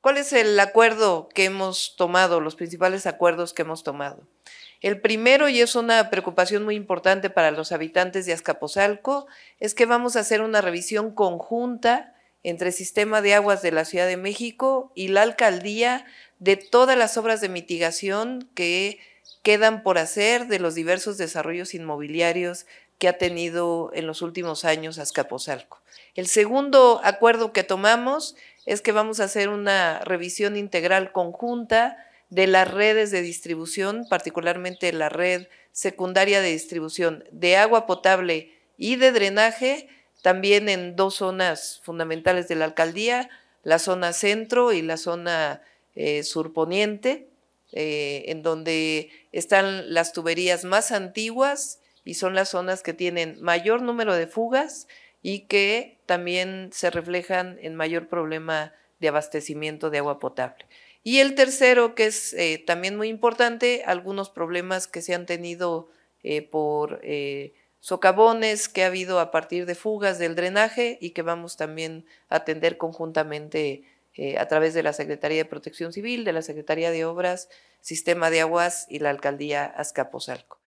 ¿Cuál es el acuerdo que hemos tomado, los principales acuerdos que hemos tomado? El primero, y es una preocupación muy importante para los habitantes de Azcapotzalco, es que vamos a hacer una revisión conjunta entre el Sistema de Aguas de la Ciudad de México y la Alcaldía de todas las obras de mitigación que quedan por hacer de los diversos desarrollos inmobiliarios que ha tenido en los últimos años Azcapotzalco. El segundo acuerdo que tomamos es que vamos a hacer una revisión integral conjunta de las redes de distribución, particularmente la red secundaria de distribución de agua potable y de drenaje, también en dos zonas fundamentales de la alcaldía, la zona centro y la zona eh, surponiente, eh, en donde están las tuberías más antiguas y son las zonas que tienen mayor número de fugas y que también se reflejan en mayor problema de abastecimiento de agua potable. Y el tercero, que es eh, también muy importante, algunos problemas que se han tenido eh, por eh, socavones que ha habido a partir de fugas del drenaje y que vamos también a atender conjuntamente a través de la Secretaría de Protección Civil, de la Secretaría de Obras, Sistema de Aguas y la Alcaldía Azcapotzalco.